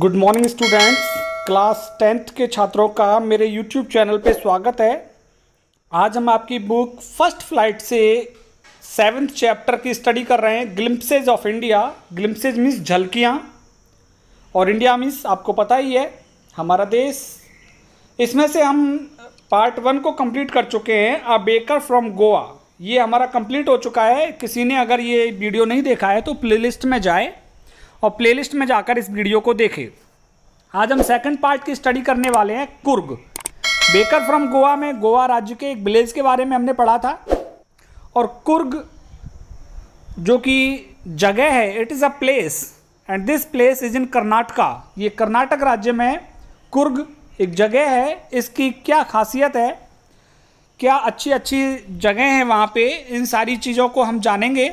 Good morning students class tenth के छात्रों का मेरे यूट्यूब चैनल पे स्वागत है आज हम आपकी बुक फर्स्ट फ्लाइट से सेवन्थ चैप्टर की स्टडी कर रहे हैं glimpses of India glimpses means झलकियाँ और इंडिया मीन्स आपको पता ही है हमारा देश इसमें से हम पार्ट वन को कंप्लीट कर चुके हैं अ बेकर फ्रॉम गोवा ये हमारा कंप्लीट हो चुका है किसी ने अगर ये वीडियो नहीं देखा है तो प्लेलिस्ट में जाए और प्लेलिस्ट में जाकर इस वीडियो को देखें आज हम सेकंड पार्ट की स्टडी करने वाले हैं कुर्ग बेकर फ्रॉम गोवा में गोवा राज्य के एक विलेज के बारे में हमने पढ़ा था और कुर्ग जो कि जगह है it is a place and this place is in Karnataka ये कर्नाटक राज्य में कुर्ग एक जगह है इसकी क्या खासियत है क्या अच्छी अच्छी जगह है वहाँ पे इन सारी चीज़ों को हम जानेंगे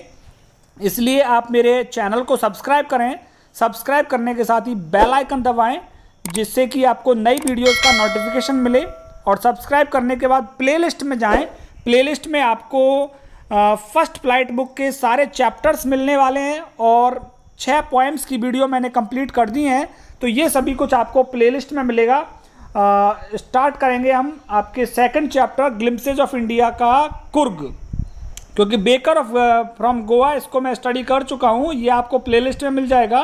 इसलिए आप मेरे चैनल को सब्सक्राइब करें सब्सक्राइब करने के साथ ही बेल आइकन दबाएं जिससे कि आपको नई वीडियोस का नोटिफिकेशन मिले और सब्सक्राइब करने के बाद प्लेलिस्ट में जाएं प्लेलिस्ट में आपको फर्स्ट फ्लाइट बुक के सारे चैप्टर्स मिलने वाले हैं और छः पॉइंट्स की वीडियो मैंने कंप्लीट कर दी हैं तो ये सभी कुछ आपको प्ले में मिलेगा स्टार्ट करेंगे हम आपके second chapter glimpses of India का कुर्ग क्योंकि बेकर ऑफ फ्रॉम गोवा इसको मैं स्टडी कर चुका हूँ ये आपको प्लेलिस्ट में मिल जाएगा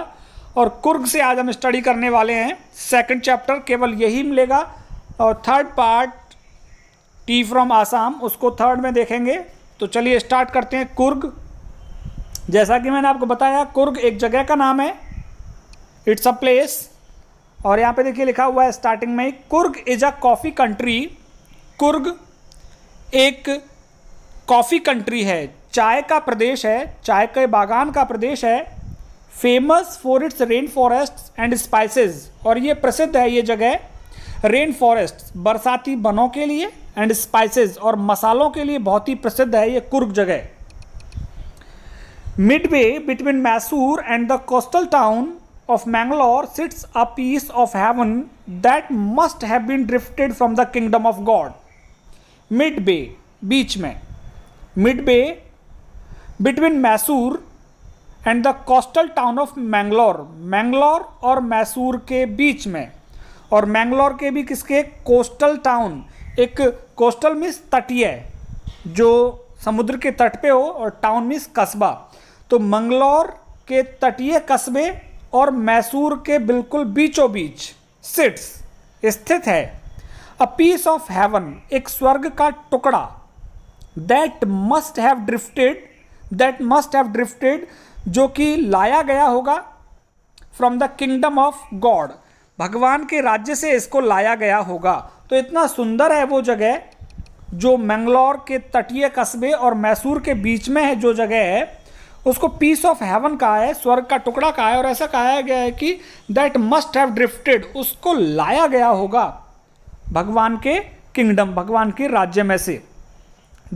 और कुर्ग से आज हम स्टडी करने वाले हैं सेकंड चैप्टर केवल यही मिलेगा और third part tea from Assam उसको थर्ड में देखेंगे तो चलिए स्टार्ट करते हैं कुर्ग जैसा कि मैंने आपको बताया कुर्ग एक जगह का नाम है इट्स अ प्लेस और यहाँ पे देखिए लिखा हुआ है स्टार्टिंग में Coorg is a coffee country Coorg एक कॉफ़ी कंट्री है चाय का प्रदेश है चाय के बागान का प्रदेश है famous for its rain forest and spices और ये प्रसिद्ध है ये जगह रेन फॉरेस्ट बरसाती बनों के लिए एंड स्पाइसेस और मसालों के लिए बहुत ही प्रसिद्ध है ये कुर्ग जगह midway between Mysore and the coastal town of Mangalore sits a piece of heaven that must have been drifted from the kingdom of God midway बीच में midway between Mysore and the coastal town of Mangalore Mangalore और मैसूर के बीच में और मैंगलोर के भी किसके coastal town एक कोस्टल मीन्स तटीय जो समुद्र के तट पे हो और टाउन मीन्स कस्बा तो मंगलौर के तटीय कस्बे और मैसूर के बिल्कुल बीचों बीच सिट्स स्थित है अ पीस ऑफ हेवन एक स्वर्ग का टुकड़ा that must have drifted that must have drifted जो कि लाया गया होगा from the kingdom of God भगवान के राज्य से इसको लाया गया होगा तो इतना सुंदर है वो जगह जो मैंगलोर के तटीय कस्बे और मैसूर के बीच में है जो जगह है उसको पीस ऑफ हेवन कहा है स्वर्ग का टुकड़ा कहा है और ऐसा कहा गया है कि दैट मस्ट हैव ड्रिफ्टेड उसको लाया गया होगा भगवान के किंगडम भगवान के राज्य में से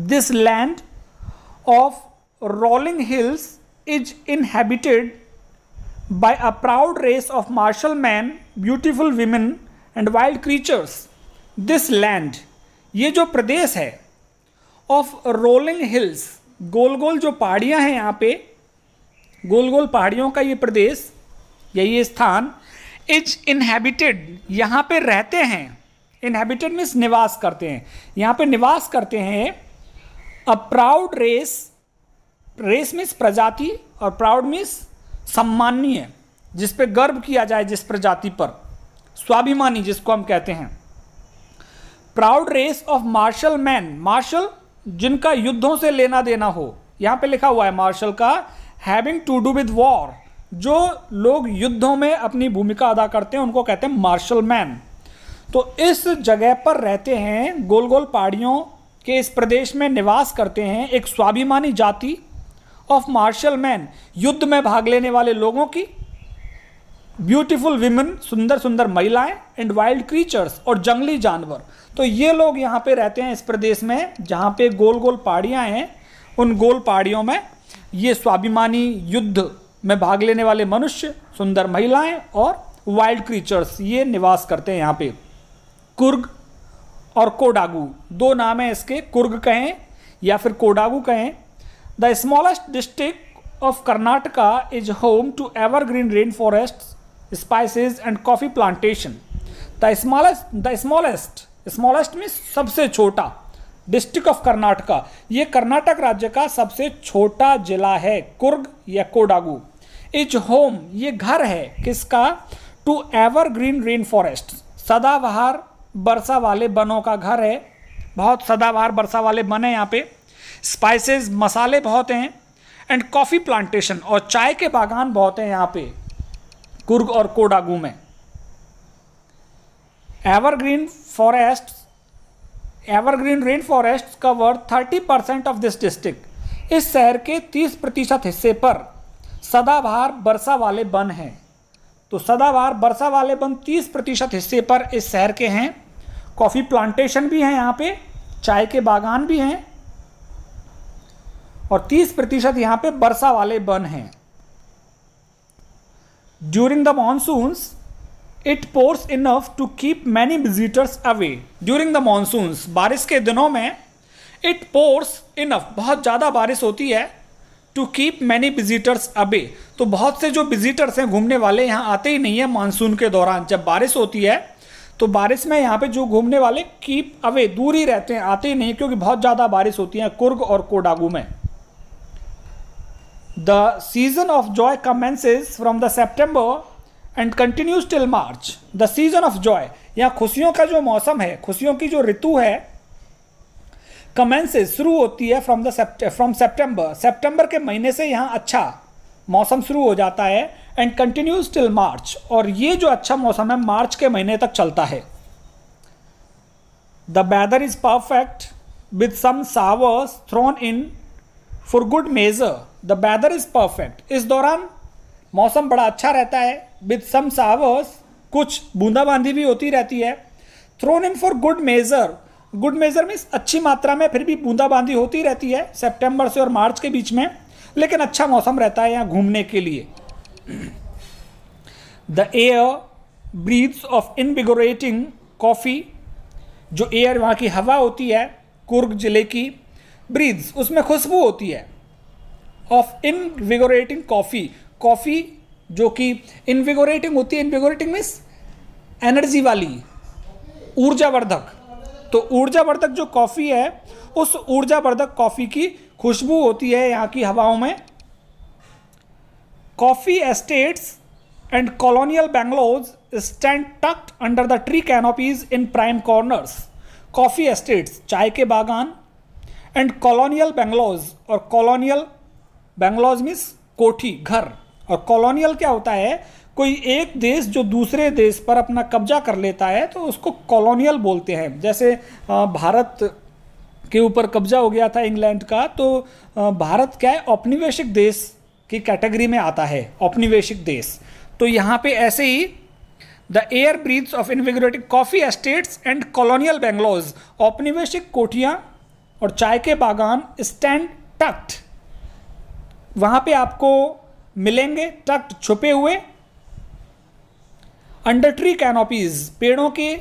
this land of rolling hills is inhabited by a proud race of martial men, beautiful women and wild creatures. This land, ye jo pradesh hai of rolling hills gol gol jo pahadiyan hain yahan pe gol gol pahadiyon ka ye pradesh ya ye sthan is inhabited yahan pe rehte hain inhabited means निवास करते हैं यहाँ पे निवास करते हैं a proud race race means प्रजाति और प्राउड मीन्स सम्माननीय जिस पे गर्व किया जाए जिस प्रजाति पर स्वाभिमानी जिसको हम कहते हैं proud race of martial man martial जिनका युद्धों से लेना देना हो यहाँ पे लिखा हुआ है मार्शल का having to do with war जो लोग युद्धों में अपनी भूमिका अदा करते हैं उनको कहते हैं मार्शल मैन तो इस जगह पर रहते हैं गोल गोल पहाड़ियों कि इस प्रदेश में निवास करते हैं एक स्वाभिमानी जाति ऑफ मार्शल मैन युद्ध में भाग लेने वाले लोगों की ब्यूटीफुल विमेन सुंदर सुंदर महिलाएं एंड वाइल्ड क्रीचर्स और जंगली जानवर तो ये लोग यहाँ पे रहते हैं इस प्रदेश में जहाँ पे गोल गोल पहाड़ियाँ हैं उन गोल पहाड़ियों में ये स्वाभिमानी युद्ध में भाग लेने वाले मनुष्य सुंदर महिलाएं और वाइल्ड क्रीचर्स ये निवास करते हैं यहाँ पे कुर्ग और कोडागू दो नाम है इसके कुर्ग कहें या फिर कोडागू कहें the smallest district of Karnataka is home to evergreen rain forest spices and coffee plantation the smallest the smallest smallest mean सबसे छोटा डिस्ट्रिक्ट ऑफ कर्नाटका ये कर्नाटक राज्य का सबसे छोटा जिला है कुर्ग या कोडागू इज होम ये घर है किसका टू एवरग्रीन रेन फॉरेस्ट सदाबहार बरसा वाले बनों का घर है बहुत सदाबहार बरसा वाले बन हैं यहाँ पे स्पाइसेस मसाले बहुत हैं एंड कॉफ़ी प्लांटेशन और चाय के बागान बहुत हैं यहाँ पे कुर्ग और कोडागू में evergreen forest evergreen rain forest cover 30 percent of this district इस शहर के 30 प्रतिशत हिस्से पर सदाबहार बरसा वाले बन हैं तो सदाबहार बरसा वाले बन 30 प्रतिशत हिस्से पर इस शहर के हैं कॉफ़ी प्लांटेशन भी हैं यहाँ पे चाय के बागान भी हैं और 30 प्रतिशत यहाँ पे वर्षा वाले वन हैं during the monsoon it pours enough to keep many visitors away during the monsoon बारिश के दिनों में इट पोर्स इनफ बहुत ज़्यादा बारिश होती है to keep many visitors away तो बहुत से जो विजिटर्स हैं घूमने वाले यहाँ आते ही नहीं है मानसून के दौरान जब बारिश होती है तो बारिश में यहाँ पे जो घूमने वाले कीप अवे दूर ही रहते हैं आते ही नहीं क्योंकि बहुत ज़्यादा बारिश होती है कुर्ग और कोडागू में the season of joy commences from the September and continues till March the season of joy यहाँ खुशियों का जो मौसम है खुशियों की जो ऋतु है कमेंसेज शुरू होती है from the from September September के महीने से यहाँ अच्छा मौसम शुरू हो जाता है एंड कंटिन्यूज टिल मार्च और ये जो अच्छा मौसम है मार्च के महीने तक चलता है the weather is perfect with some showers thrown in for good measure the weather is perfect इस दौरान मौसम बड़ा अच्छा रहता है विद सम सावर्स कुछ बूंदाबांदी भी होती रहती है thrown in for good measure good measure में अच्छी मात्रा में फिर भी बूंदाबांदी होती रहती है सेप्टेम्बर से और मार्च के बीच में लेकिन अच्छा मौसम रहता है यहाँ घूमने के लिए the air breathes of invigorating coffee जो एयर वहाँ की हवा होती है कुर्ग जिले की ब्रीथ्स उसमें खुशबू होती है ऑफ इनविगोरेटिंग कॉफ़ी कॉफ़ी जो कि इनविगोरेटिंग होती है इनविगोरेटिंग मीन्स एनर्जी वाली ऊर्जावर्धक तो ऊर्जावर्धक जो कॉफ़ी है उस ऊर्जावर्धक कॉफ़ी की खुशबू होती है यहाँ की हवाओं में coffee estates and colonial bungalows stand tucked under the tree canopies in prime corners coffee estates चाय के बागान एंड कॉलोनियल बैंगलोर और कॉलोनियल बैंगलोर मीन्स कोठी घर और कॉलोनियल क्या होता है कोई एक देश जो दूसरे देश पर अपना कब्जा कर लेता है तो उसको कॉलोनियल बोलते हैं जैसे भारत के ऊपर कब्जा हो गया था इंग्लैंड का तो भारत क्या है औपनिवेशिक देश की कैटेगरी में आता है औपनिवेशिक देश तो यहाँ पे ऐसे ही the air breathes of invigorating coffee estates and colonial bungalows औपनिवेशिक कोठियाँ और चाय के बागान स्टैंड टक्ट वहाँ पे आपको मिलेंगे टक्ट छुपे हुए अंडर ट्री कैनोपीज पेड़ों के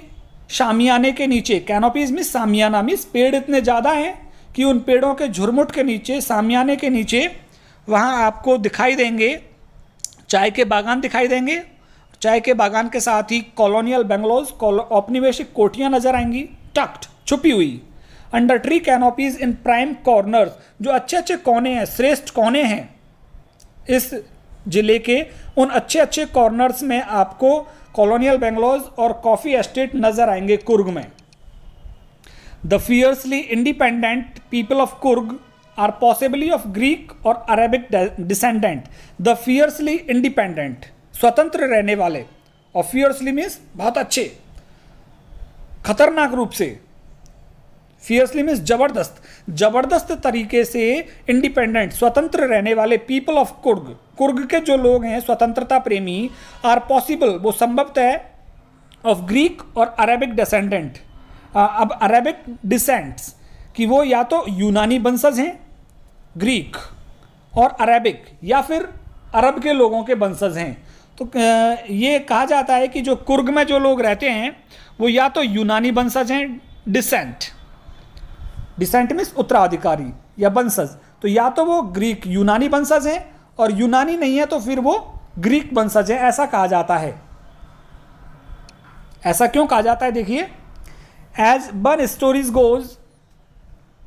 शामियाने के नीचे कैनोपीज मीन सामियाना मीन्स पेड़ इतने ज़्यादा हैं कि उन पेड़ों के झुरमुट के नीचे सामियाने के नीचे वहाँ आपको दिखाई देंगे चाय के बागान दिखाई देंगे चाय के बागान के साथ ही कॉलोनियल बंगलोज औपनिवेशिक कोठियाँ नजर आएंगी टक्ट छुपी हुई under tree canopies in prime corners जो अच्छे अच्छे कोने हैं श्रेष्ठ कोने हैं इस जिले के उन अच्छे अच्छे कॉर्नर्स में आपको कॉलोनियल बेंगलोर और कॉफ़ी एस्टेट नज़र आएंगे कुर्ग में the fiercely independent people of Coorg are possibly of Greek और Arabic descendant the fiercely independent स्वतंत्र रहने वाले और फियर्सली मीन्स बहुत अच्छे खतरनाक रूप से फियर्सली मीन्स जबरदस्त जबरदस्त तरीके से इंडिपेंडेंट स्वतंत्र रहने वाले पीपल ऑफ कुर्ग कुर्ग के जो लोग हैं स्वतंत्रता प्रेमी आर पॉसिबल वो संभवत है ऑफ ग्रीक और अरेबिक डिसेंडेंट अब अरेबिक डिसेंट्स कि वो या तो यूनानी वंशज हैं ग्रीक और अरेबिक या फिर अरब के लोगों के वंशज हैं तो ये कहा जाता है कि जो कुर्ग में जो लोग रहते हैं वो या तो यूनानी वंशज हैं डिसेंट डिसेंट मीन्स उत्तराधिकारी या वंशज तो या तो वो ग्रीक यूनानी वंशज हैं और यूनानी नहीं है तो फिर वो ग्रीक वंशज है ऐसा कहा जाता है ऐसा क्यों कहा जाता है देखिए as one stories goes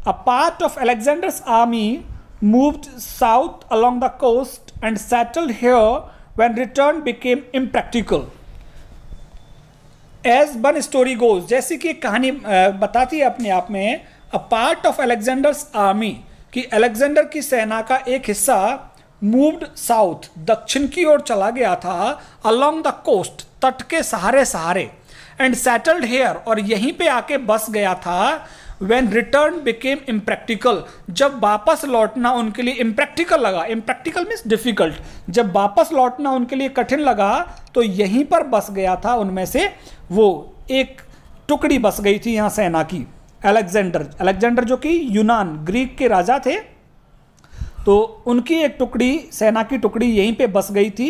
a part of Alexander's army moved south along the coast and settle here when return became impractical as one story goes जैसे कि कहानी बताती है अपने आप में a part of Alexander's army कि अलेक्जेंडर की सेना का एक हिस्सा मूव्ड साउथ दक्षिण की ओर चला गया था अलोंग द कोस्ट तट के सहारे सहारे एंड सेटल्ड हेयर और यहीं पे आके बस गया था वेन रिटर्न बिकेम इम्प्रैक्टिकल जब वापस लौटना उनके लिए इम्प्रैक्टिकल लगा इम्प्रैक्टिकल मीन्स डिफिकल्ट जब वापस लौटना उनके लिए कठिन लगा तो यहीं पर बस गया था उनमें से वो एक टुकड़ी बस गई थी यहाँ सेना की अलेक्जेंडर अलेक्जेंडर जो कि यूनान ग्रीक के राजा थे तो उनकी एक टुकड़ी सेना की टुकड़ी यहीं पे बस गई थी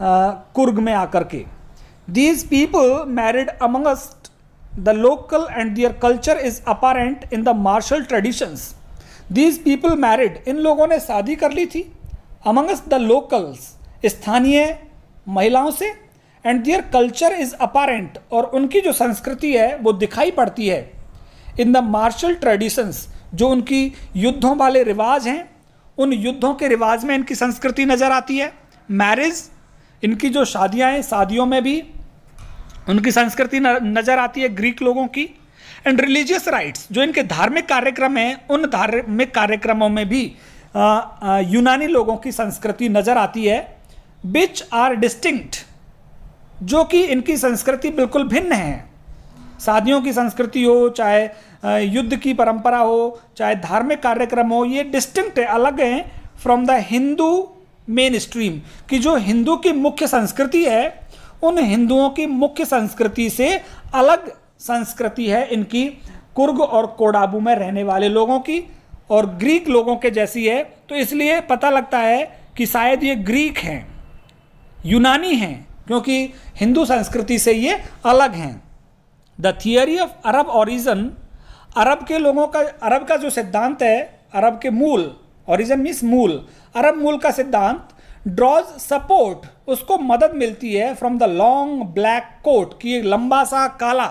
आ, कुर्ग में आकर के these people married amongst the local and their culture is apparent in the martial traditions these people married इन लोगों ने शादी कर ली थी अमंगस्ट द लोकल्स स्थानीय महिलाओं से and their culture is apparent और उनकी जो संस्कृति है वो दिखाई पड़ती है इन द मार्शल ट्रेडिशंस जो उनकी युद्धों वाले रिवाज हैं उन युद्धों के रिवाज में इनकी संस्कृति नज़र आती है मैरिज इनकी जो शादियाँ हैं शादियों में भी उनकी संस्कृति नज़र आती है ग्रीक लोगों की एंड रिलीजियस राइट्स जो इनके धार्मिक कार्यक्रम हैं उन धार्मिक कार्यक्रमों में भी आ, आ, यूनानी लोगों की संस्कृति नज़र आती है बिच आर डिस्टिंक्ट जो कि इनकी संस्कृति बिल्कुल भिन्न है शादियों की संस्कृति हो चाहे युद्ध की परंपरा हो चाहे धार्मिक कार्यक्रम हो ये डिस्टिंक्ट है अलग हैं from the Hindu mainstream कि जो हिंदू की मुख्य संस्कृति है उन हिंदुओं की मुख्य संस्कृति से अलग संस्कृति है इनकी कुर्ग और कोडाबू में रहने वाले लोगों की और ग्रीक लोगों के जैसी है तो इसलिए पता लगता है कि शायद ये ग्रीक हैं यूनानी हैं क्योंकि हिंदू संस्कृति से ये अलग हैं the theory of Arab origin Arab के लोगों का अरब का जो सिद्धांत है अरब के मूल ऑरिजन मीन्स मूल अरब मूल का सिद्धांत ड्रॉज सपोर्ट उसको मदद मिलती है from the long black coat कि एक लंबा सा काला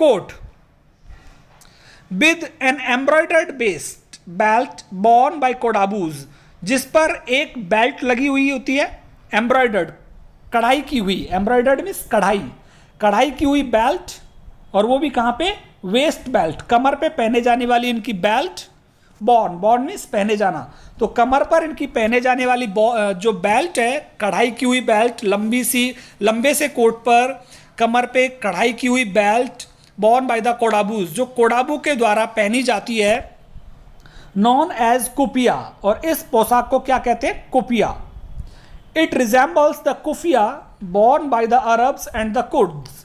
coat with an embroidered based belt borne by Kodavas जिस पर एक बेल्ट लगी हुई होती है एम्ब्रॉयडर्ड कढ़ाई की हुई एम्ब्रॉयडर्ड मीन्स कढ़ाई कढ़ाई की हुई बेल्ट और वो भी कहाँ पे वेस्ट बेल्ट कमर पे पहने जाने वाली इनकी बेल्ट बॉर्न बॉर्न मीन्स पहने जाना तो कमर पर इनकी पहने जाने वाली जो बेल्ट है कढ़ाई की हुई बेल्ट लंबी सी लंबे से कोट पर कमर पे कढ़ाई की हुई belt borne by the Kodavas जो कोडाबू के द्वारा पहनी जाती है नॉन एज कुपिया और इस पोशाक को क्या कहते हैं kupya it resembles the keffiyeh borne by the Arabs and the Kurds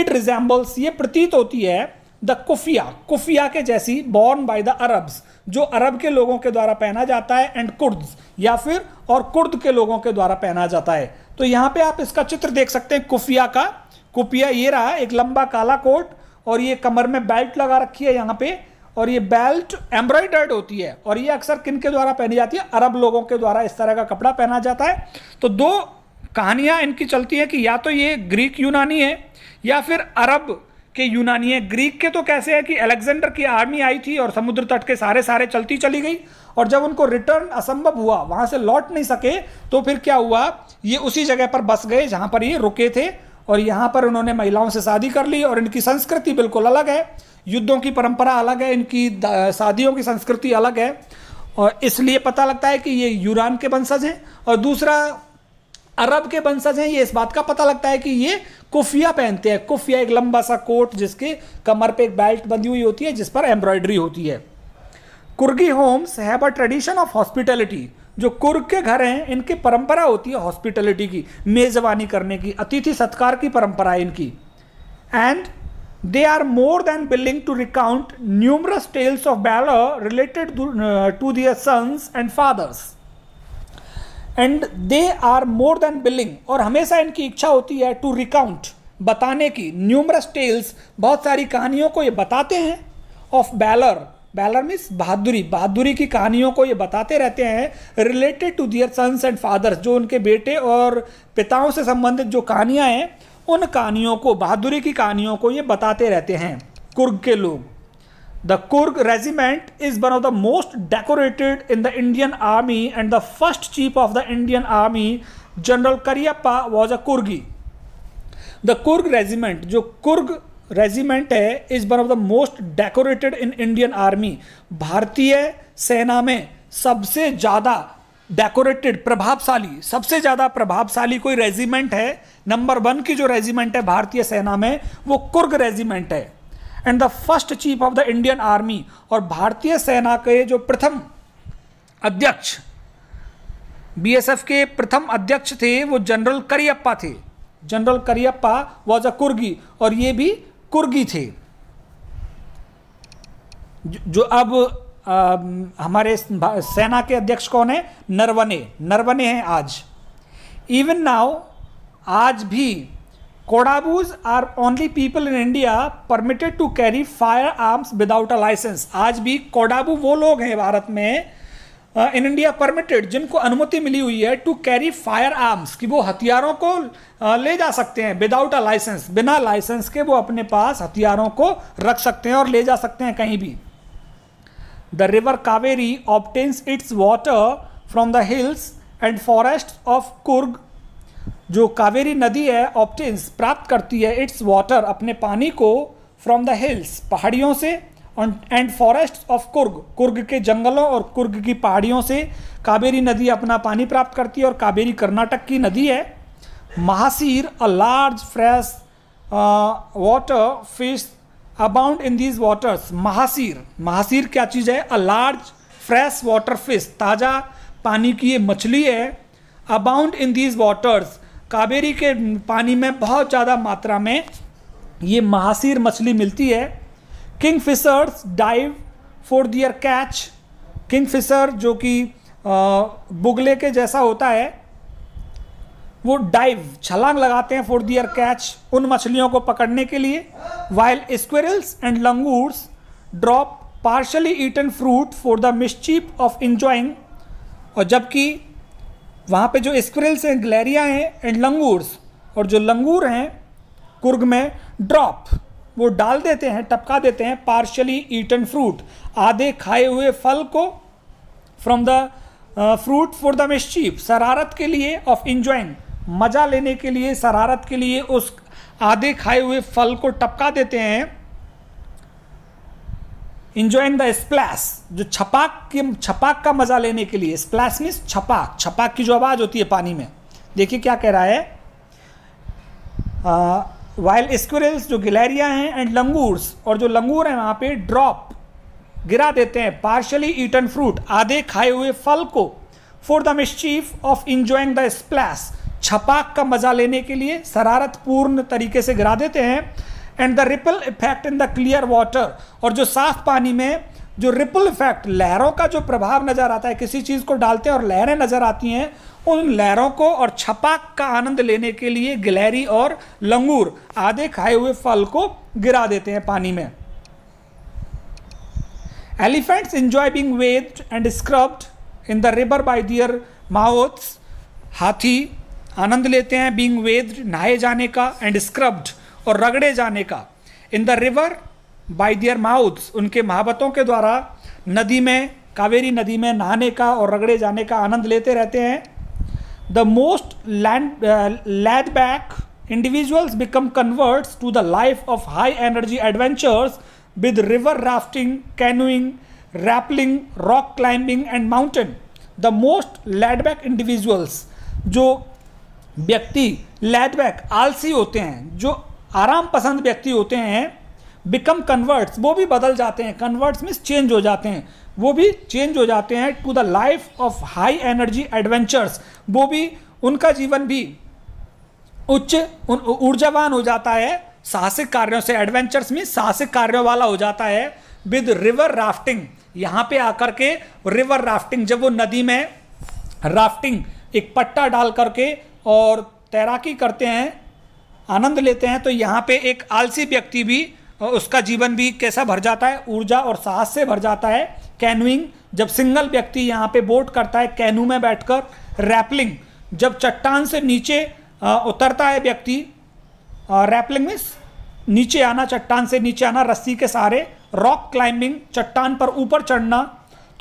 it resembles ये प्रतीत होती है द कुफिया कुफिया के जैसी बॉर्न बाय द अरब्स जो अरब के लोगों के द्वारा पहना जाता है एंड कुर्द या फिर और कुर्द के लोगों के द्वारा पहना जाता है तो यहाँ पे आप इसका चित्र देख सकते हैं कुफिया का कुफिया ये रहा एक लंबा काला कोट और ये कमर में बेल्ट लगा रखी है यहाँ पे और ये बेल्ट एम्ब्रॉयडर्ड होती है और ये अक्सर किन के द्वारा पहनी जाती है अरब लोगों के द्वारा इस तरह का कपड़ा पहना जाता है तो दो कहानियाँ इनकी चलती हैं कि या तो ये ग्रीक यूनानी है या फिर अरब के यूनानी ग्रीक के तो कैसे है कि अलेक्जेंडर की आर्मी आई थी और समुद्र तट के सारे सारे चलती चली गई और जब उनको रिटर्न असंभव हुआ वहां से लौट नहीं सके तो फिर क्या हुआ ये उसी जगह पर बस गए जहां पर ये रुके थे और यहाँ पर उन्होंने महिलाओं से शादी कर ली और इनकी संस्कृति बिल्कुल अलग है युद्धों की परंपरा अलग है इनकी शादियों की संस्कृति अलग है और इसलिए पता लगता है कि ये यूरान के वंशज हैं और दूसरा अरब के बंसज हैं ये इस बात का पता लगता है कि ये कुफिया पहनते हैं कुफिया एक लंबा सा कोट जिसके कमर पे एक बेल्ट बंधी हुई होती है जिस पर एम्ब्रॉयडरी होती है Coorgi homes have a tradition of hospitality जो कुर्ग के घर हैं इनकी परंपरा होती है हॉस्पिटैलिटी की मेजबानी करने की अतिथि सत्कार की परंपरा है इनकी and they are more than willing to recount numerous tales of valour related to their sons and fathers and they are more than willing और हमेशा इनकी इच्छा होती है टू रिकाउंट बताने की न्यूमरस टेल्स बहुत सारी कहानियों को ये बताते हैं ऑफ बैलर बैलर मीन्स बहादुरी बहादुरी की कहानियों को ये बताते रहते हैं related to their sons and fathers जो उनके बेटे और पिताओं से संबंधित जो कहानियाँ हैं उन कहानियों को बहादुरी की कहानियों को ये बताते रहते हैं कुर्ग के लोग The Kurg regiment is one of the most decorated in the Indian army and the first chief of the Indian army General Kariappa was a Kurgi. The Kurg regiment जो Kurg रेजिमेंट है is one of the most decorated in Indian army भारतीय सेना में सबसे ज़्यादा decorated प्रभावशाली सबसे ज़्यादा प्रभावशाली कोई रेजिमेंट है नंबर वन की जो रेजिमेंट है भारतीय सेना में वो कुर्ग रेजिमेंट है and the first chief of the Indian army और भारतीय सेना के जो प्रथम अध्यक्ष बीएसएफ के प्रथम अध्यक्ष थे वो जनरल करियप्पा थे general Cariappa was a Coorgi और ये भी कुर्गी थे जो अब आ, हमारे सेना के अध्यक्ष कौन है नरवने नरवने हैं आज इवन नाउ आज भी Kodavas are only people in India permitted to carry firearms without a licence आज भी कोडाबू वो लोग हैं भारत में इन इंडिया परमिटेड जिनको अनुमति मिली हुई है टू कैरी फायर आर्म्स कि वो हथियारों को uh, ले जा सकते हैं विदाउट अ लाइसेंस बिना लाइसेंस के वो अपने पास हथियारों को रख सकते हैं और ले जा सकते हैं कहीं भी the river Kaveri obtains its water from the hills and forest of Coorg जो कावेरी नदी है ऑप्टेंस प्राप्त करती है इट्स वाटर अपने पानी को फ्रॉम द हिल्स पहाड़ियों से and forest of Coorg Coorg के जंगलों और कुर्ग की पहाड़ियों से कावेरी नदी अपना पानी प्राप्त करती है और कावेरी कर्नाटक की नदी है mahseer a large fresh water fish abound in these waters mahseer mahseer क्या चीज़ है a large fresh water fish ताज़ा पानी की ये मछली है abound in these waters Kaveri के पानी में बहुत ज़्यादा मात्रा में ये महासीर मछली मिलती है kingfishers dive for their catch kingfisher जो कि बुगले के जैसा होता है वो डाइव छलांग लगाते हैं फॉर दियर कैच उन मछलियों को पकड़ने के लिए while squirrels and langurs drop partially eaten fruit for the mischief of enjoying और जबकि वहाँ पे जो स्क्रिल्स हैं ग्लैरिया हैं एंड लंगूर्स और जो लंगूर हैं कुर्ग में ड्रॉप वो डाल देते हैं टपका देते हैं पार्शली ईटन फ्रूट आधे खाए हुए फल को from the fruit for the mischief शरारत के लिए ऑफ इंजॉइंग मज़ा लेने के लिए शरारत के लिए उस आधे खाए हुए फल को टपका देते हैं इंजॉइंग द स्प्लैश जो छपाक के छपाक का मजा लेने के लिए स्प्लैश मीन्स छपाक छपाक की जो आवाज़ होती है पानी में देखिए क्या कह रहा है वाइल uh, स्क्विरल्स जो गिलहरियाँ हैं एंड लंगूर्स और जो लंगूर हैं वहाँ पे ड्रॉप गिरा देते हैं पार्शली ईटन फ्रूट आधे खाए हुए फल को for the mischief of enjoying the splash छपाक का मजा लेने के लिए शरारत पूर्ण तरीके से गिरा देते हैं and the ripple effect in the clear water और जो साफ पानी में जो रिपल इफेक्ट लहरों का जो प्रभाव नज़र आता है किसी चीज़ को डालते हैं और लहरें नज़र आती हैं उन लहरों को और छपाक का आनंद लेने के लिए गिलहरी और लंगूर आधे खाए हुए फल को गिरा देते हैं पानी में elephants enjoy being bathed and scrubbed in the river by their mouth हाथी आनंद लेते हैं बींग वेद नहाए जाने का एंड स्क्रब्ड और रगड़े जाने का in the river by their mouths उनके महाबतों के द्वारा नदी में कावेरी नदी में नहाने का और रगड़े जाने का आनंद लेते रहते हैं the most land laid back individuals become converts to the life of high energy adventures with river rafting canoeing rappelling rock climbing and mountain the most laid back individuals जो व्यक्ति लैडबैक आलसी होते हैं जो आराम पसंद व्यक्ति होते हैं बिकम कन्वर्ट्स वो भी बदल जाते हैं कन्वर्ट्स मीन्स चेंज हो जाते हैं वो भी चेंज हो जाते हैं to the life of high energy adventures वो भी उनका जीवन भी उच्च ऊर्जावान हो जाता है साहसिक कार्यों से एडवेंचर्स में साहसिक कार्यों वाला हो जाता है विद रिवर राफ्टिंग यहाँ पे आकर के रिवर राफ्टिंग जब वो नदी में राफ्टिंग एक पट्टा डाल करके और तैराकी करते हैं आनंद लेते हैं तो यहाँ पे एक आलसी व्यक्ति भी उसका जीवन भी कैसा भर जाता है ऊर्जा और साहस से भर जाता है कैनुइंग जब सिंगल व्यक्ति यहाँ पे बोट करता है कैनू में बैठकर रैपलिंग जब चट्टान से नीचे उतरता है व्यक्ति रैपलिंग मीन्स नीचे आना चट्टान से नीचे आना रस्सी के सहारे रॉक क्लाइंबिंग चट्टान पर ऊपर चढ़ना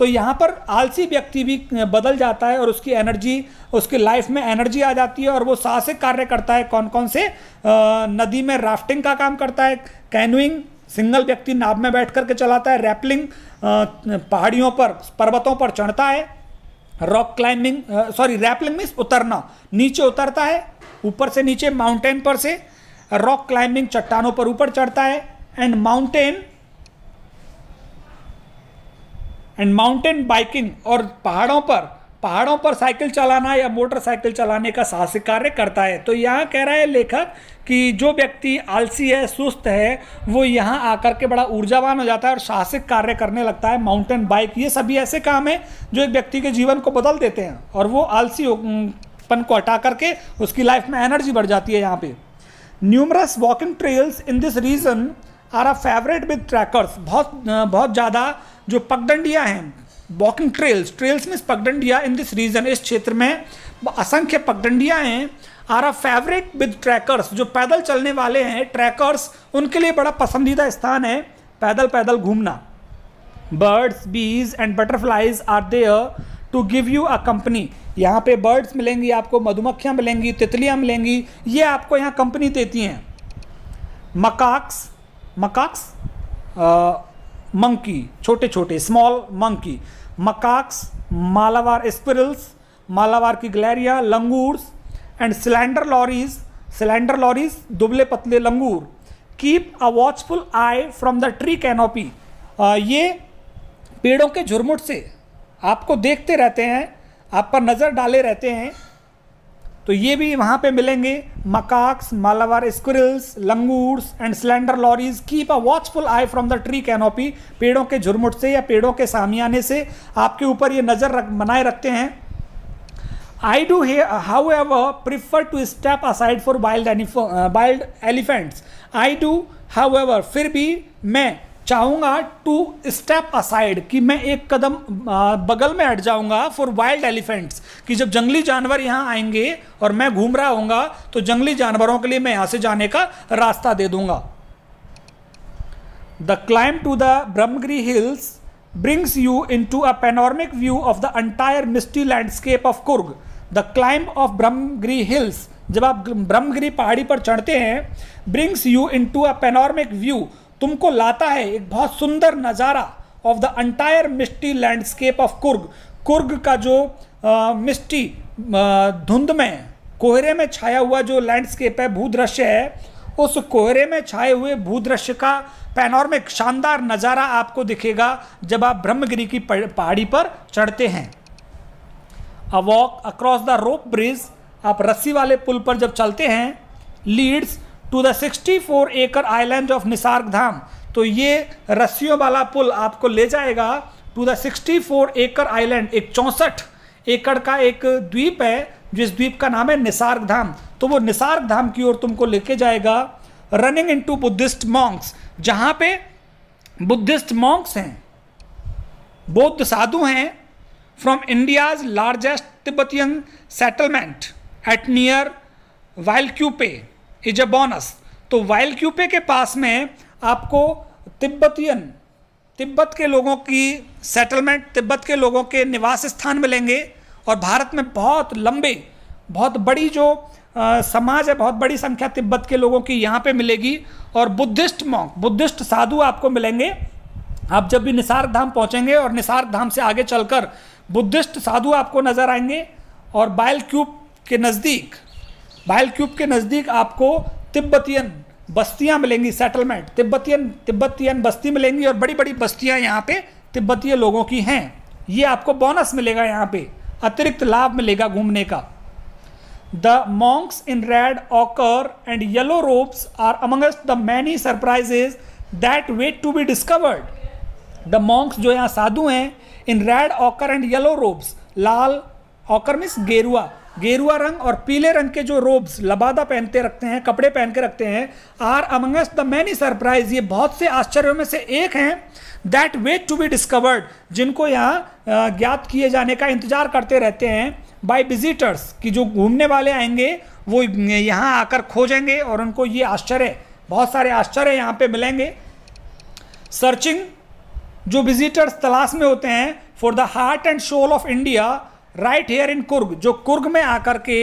तो यहाँ पर आलसी व्यक्ति भी बदल जाता है और उसकी एनर्जी उसके लाइफ में एनर्जी आ जाती है और वो साहसिक कार्य करता है कौन कौन से आ, नदी में राफ्टिंग का काम करता है कैनुइंग सिंगल व्यक्ति नाव में बैठ करके चलाता है रैपलिंग पहाड़ियों पर पर्वतों पर चढ़ता है rock climbing sorry rappelling means उतरना नीचे उतरता है ऊपर से नीचे माउंटेन पर से रॉक क्लाइंबिंग चट्टानों पर ऊपर चढ़ता है and mountain and mountain biking और पहाड़ों पर पहाड़ों पर साइकिल चलाना या मोटरसाइकिल चलाने का साहसिक कार्य करता है तो यहाँ कह रहा है लेखक कि जो व्यक्ति आलसी है सुस्त है वो यहाँ आकर के बड़ा ऊर्जावान हो जाता है और साहसिक कार्य करने लगता है माउंटेन बाइक ये सभी ऐसे काम हैं जो एक व्यक्ति के जीवन को बदल देते हैं और वो आलसी पन को हटा करके उसकी लाइफ में एनर्जी बढ़ जाती है यहाँ पे numerous walking trails in this region are a favourite with trekkers बहुत बहुत ज़्यादा जो पगडंडियाँ हैं वॉकिंग ट्रेल्स ट्रेल्स मीन्स पगडंडिया इन दिस रीजन इस क्षेत्र में असंख्य पगडंडियाँ हैं are a favourite with trekkers जो पैदल चलने वाले हैं ट्रैकर्स उनके लिए बड़ा पसंदीदा स्थान है पैदल पैदल घूमना birds bees and butterflies are there to give you a company यहाँ पे बर्ड्स मिलेंगी आपको मधुमक्खियाँ मिलेंगी तितलियाँ मिलेंगी ये आपको यहाँ कंपनी देती हैं मकाक्स मकाक्स मंकी छोटे छोटे small monkey macaques Malabar squirrels Malabar की गलेरिया langurs and slender lorises slender lorises दुबले पतले langur keep a watchful eye from the tree canopy ये पेड़ों के झुरमुट से आपको देखते रहते हैं आप पर नज़र डाले रहते हैं तो ये भी वहाँ पे मिलेंगे macaques Malabar squirrels langurs and slender lorises keep a watchful eye from the tree canopy पेड़ों के झुरमुट से या पेड़ों के सामियाने से आपके ऊपर ये नज़र रख बनाए रखते हैं I do however prefer to step aside for wild wild elephants I do however फिर भी मैं चाहूंगा टू स्टेप असाइड कि मैं एक कदम बगल में हट जाऊंगा फॉर वाइल्ड एलिफेंट्स कि जब जंगली जानवर यहां आएंगे और मैं घूम रहा हूँ तो जंगली जानवरों के लिए मैं यहां से जाने का रास्ता दे दूंगा the climb to the Brahmagiri hills you into a panoramic view of the entire misty landscape of Coorg the climb of Brahmagiri hills जब आप ब्रह्मगिरी पहाड़ी पर चढ़ते हैं brings you into a panoramic view तुमको लाता है एक बहुत सुंदर नज़ारा of the entire misty landscape of Coorg Coorg का जो मिस्टी धुंध में कोहरे में छाया हुआ जो लैंडस्केप है भूदृश्य है उस कोहरे में छाए हुए भूदृश्य का पैनॉर्मिक शानदार नज़ारा आपको दिखेगा जब आप ब्रह्मगिरी की पहाड़ी पर चढ़ते हैं a walk across the rope bridge आप रस्सी वाले पुल पर जब चलते हैं लीड्स टू द 64 एकड़ आइलैंड ऑफ निसार्ग धाम तो ये रस्सियों वाला पुल आपको ले जाएगा टू द 64 एकड़ आइलैंड एक चौंसठ एकड़ का एक द्वीप है जिस द्वीप का नाम है निसार्ग धाम तो वो निसार्ग धाम की ओर तुमको लेके जाएगा running into Buddhist monks जहाँ पे बुद्धिस्ट मॉन्क्स हैं बौद्ध साधु हैं from India's largest Tibetan settlement at near Bylakuppe is a bonus तो वाइल क्यूपे के पास में आपको तिब्बतियन तिब्बत के लोगों की सेटलमेंट तिब्बत के लोगों के निवास स्थान मिलेंगे और भारत में बहुत लंबे बहुत बड़ी जो आ, समाज है बहुत बड़ी संख्या तिब्बत के लोगों की यहाँ पे मिलेगी और बुद्धिस्ट मॉन्क बुद्धिस्ट साधु आपको मिलेंगे आप जब भी निसार धाम पहुँचेंगे और निसार धाम से आगे चलकर बुद्धिस्ट साधु आपको नज़र आएंगे और बायल क्यूब के नज़दीक बाइल क्यूब के नज़दीक आपको तिब्बतियन बस्तियाँ मिलेंगी सेटलमेंट तिब्बतियन तिब्बतियन बस्ती मिलेंगी और बड़ी बड़ी बस्तियाँ यहाँ पे तिब्बतीय लोगों की हैं ये आपको बोनस मिलेगा यहाँ पे अतिरिक्त लाभ मिलेगा घूमने का the monks in red ochre and yellow robes are amongst the many surprises that wait to be discovered the monks जो यहाँ साधु हैं in red ochre and yellow robes लाल ऑकर मिस गेरुआ गेरुआ रंग और पीले रंग के जो रोब्स लबादा पहनते रखते हैं कपड़े पहन के रखते हैं are amongst the many surprise ये बहुत से आश्चर्यों में से एक हैं that wait to be discovered जिनको यहाँ ज्ञात किए जाने का इंतजार करते रहते हैं बाई विजिटर्स कि जो घूमने वाले आएंगे वो यहाँ आकर खोजेंगे और उनको ये आश्चर्य बहुत सारे आश्चर्य यहाँ पे मिलेंगे सर्चिंग जो विजिटर्स तलाश में होते हैं for the heart and soul of India right here in Coorg जो कुर्ग में आकर के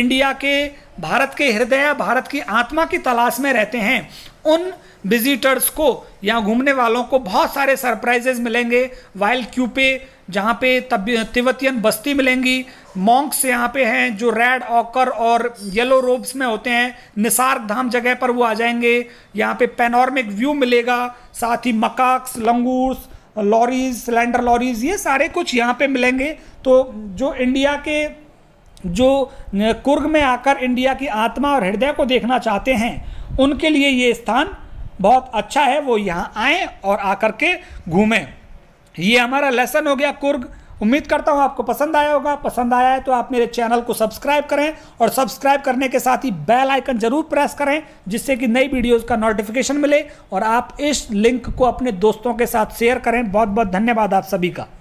इंडिया के भारत के हृदय भारत की आत्मा की तलाश में रहते हैं उन विजिटर्स को यहाँ घूमने वालों को बहुत सारे सरप्राइजेज मिलेंगे वाइल क्यूपे जहाँ पे तिब्बतियन बस्ती मिलेंगी मॉन्क्स यहाँ पे हैं जो रेड ऑकर और येलो रोब्स में होते हैं निसार्ग धाम जगह पर वो आ जाएंगे यहाँ पे पेनॉर्मिक व्यू मिलेगा साथ ही macaques langurs lorises slender lorises ये सारे कुछ यहाँ पे मिलेंगे तो जो इंडिया के जो कुर्ग में आकर इंडिया की आत्मा और हृदय को देखना चाहते हैं उनके लिए ये स्थान बहुत अच्छा है वो यहाँ आएँ और आकर के घूमें ये हमारा लेसन हो गया कुर्ग उम्मीद करता हूँ आपको पसंद आया होगा पसंद आया है तो आप मेरे चैनल को सब्सक्राइब करें और सब्सक्राइब करने के साथ ही बेल आइकन जरूर प्रेस करें जिससे कि नई वीडियोज़ का नोटिफिकेशन मिले और आप इस लिंक को अपने दोस्तों के साथ शेयर करें बहुत बहुत धन्यवाद आप सभी का